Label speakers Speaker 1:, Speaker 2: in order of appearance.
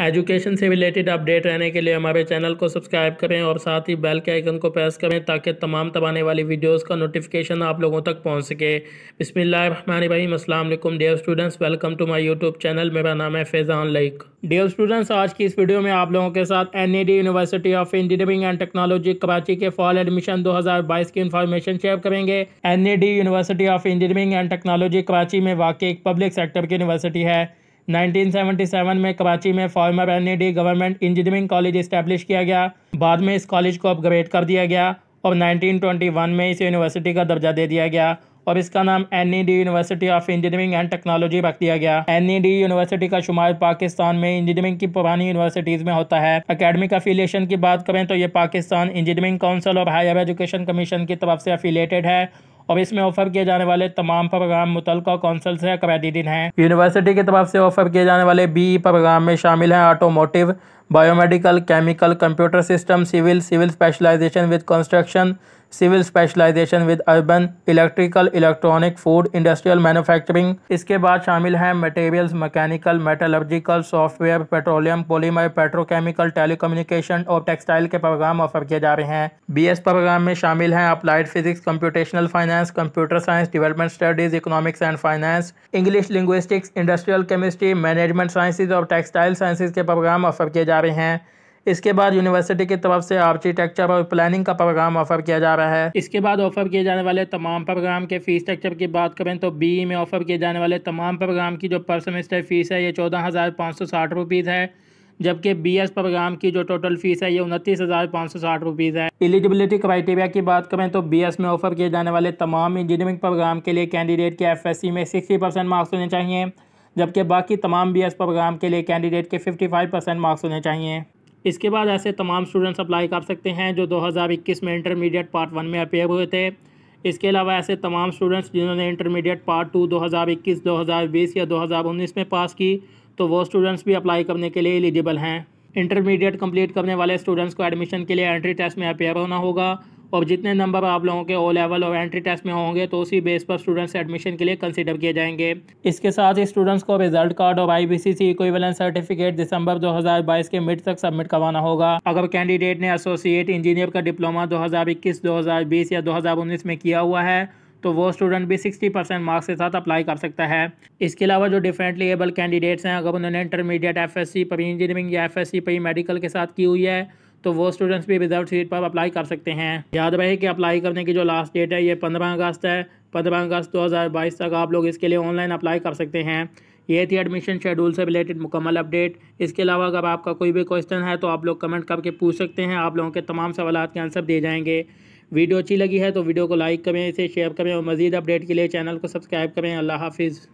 Speaker 1: education से related update रहने के लिए हमारे चैनल को सब्सक्राइब करें और साथ ही बेल के आइकन को प्रेस करें ताकि तमाम तब आने वाली वीडियोस का नोटिफिकेशन आप लोगों तक पहुंच सके बसमीम अल्लाम dear students welcome to my YouTube channel मेरा नाम है फैज़ान लाइक डियर स्टूडेंट्स आज की इस वीडियो में आप लोगों के साथ N university of engineering and technology Karachi के फॉल एडमिशन बाईस की इन्फॉर्मेशन शेयर करेंगे N university of engineering and technology Karachi में वाकई एक पब्लिक सेक्टर की यूनिवर्सिटी है 1977 में कराची में former N government engineering college establish किया गया बाद में इस कॉलेज को अपग्रेड कर दिया गया और 1921 में इस यूनिवर्सिटी का दर्जा दे दिया गया और इसका नाम N university of engineering and technology रख दिया गया एन यूनिवर्सिटी e का शुमार पाकिस्तान में इंजीनियरिंग की पुरानी यूनिवर्सिटीज में होता है अकेडमिक अफिलियशन की बात करें तो ये पाकिस्तान इंजीनियरिंग काउंसिल और हायर एजुकेशन कमीशन की तरफ से अफिलेटेड है और इसमें ऑफर किए जाने वाले तमाम प्रोग्राम मुतल कौंसल से क्रेडिट हैं यूनिवर्सिटी की तरफ से ऑफर किए जाने वाले बी प्रोग्राम में शामिल हैं automotive biomedical chemical computer system civil civil specialization with construction civil specialization with urban electrical electronic food industrial manufacturing इसके बाद शामिल हैं materials mechanical metallurgical software petroleum polymer petrochemical telecommunication और टेक्सटाइल के प्रोग्राम ऑफर किए जा रहे हैं बी प्रोग्राम में शामिल हैं applied physics computational finance computer science development studies economics and finance English linguistics industrial chemistry management sciences और टेक्सटाइल साइंसिस के प्रोग्राम ऑफर किए जा रहे हैं इसके बाद यूनिवर्सिटी की तरफ से आर्किटेक्चर और प्लानिंग का प्रोग्राम ऑफर किया जा रहा है इसके बाद ऑफर किए जाने वाले तमाम प्रोग्राम के फीस स्ट्रक्चर की बात करें तो बी e में ऑफर किए जाने वाले तमाम प्रोग्राम की जो पर सेमेस्टर फीस है ये चौदह हज़ार पाँच सौ साठ रुपीज़ है जबकि बी एस प्रोग्राम की जो टोटल फीस है ये उनतीस हज़ार पाँच सौ साठ रुपीज़ है एलिजिबिलिटी क्राइटेरिया की बात करें तो बी एस में ऑफर किए जाने वाले तमाम इंजीनियरिंग प्रोग्राम के लिए कैंडिडेट के एफ एस सी में सिक्सटी परसेंट मार्क्स होने चाहिए जबकि बाकी तमाम बी एस प्रोग्राम के लिए कैंडिडेट के फिफ्टी फाइव परसेंट मार्क्स होने चाहिए इसके बाद ऐसे तमाम स्टूडेंट्स अप्लाई कर सकते हैं जो 2021 में इंटरमीडिएट पार्ट वन में अपेयर हुए थे इसके अलावा ऐसे तमाम स्टूडेंट्स जिन्होंने इंटरमीडिएट पार्ट टू 2021, 2020 या 2019 में पास की तो वो स्टूडेंट्स भी अप्लाई करने के लिए एलिजिबल हैं इंटरमीडिएट कंप्लीट करने वाले स्टूडेंट्स को एडमिशन के लिए एंट्री टेस्ट में अपेयर होना होगा और जितने नंबर आप लोगों के ओ लेवल और एंट्री टेस्ट में होंगे तो उसी बेस पर स्टूडेंट्स एडमिशन के लिए कंसिडर किए जाएंगे इसके साथ ही स्टूडेंट्स को रिजल्ट कार्ड और आई बी सी सर्टिफिकेट दिसंबर दो के मिड तक सबमिट करवाना होगा अगर कैंडिडेट ने एसोसिएट इंजीनियर का डिप्लोमा दो हज़ार या दो में किया हुआ है तो वो स्टूडेंट भी 60 परसेंट मार्क्स के साथ अप्लाई कर सकता है इसके अलावा जो डिफरेंटली एबल कैंडिडेट्स हैं अगर उन्होंने intermediate F S C pre engineering या F S C pre medical के साथ की हुई है तो वो स्टूडेंट्स भी विदाउट सीट पर अप्लाई कर सकते हैं याद रहे कि अप्लाई करने की जो लास्ट डेट है ये पंद्रह अगस्त है पंद्रह अगस्त 2022 तक आप लोग इसके लिए ऑनलाइन अप्लाई कर सकते हैं ये थी एडमिशन शेड्यूल से रिलेटेड मुकम्मल अपडेट इसके अलावा अगर आपका कोई भी क्वेश्चन है तो आप लोग कमेंट करके पूछ सकते हैं आप लोगों के तमाम सवाल के आंसर दिए जाएंगे वीडियो अच्छी लगी है तो वीडियो को लाइक करें इसे शेयर करें और मज़ीद अपडेट के लिए चैनल को सब्सक्राइब करें अल्लाह हाफिज़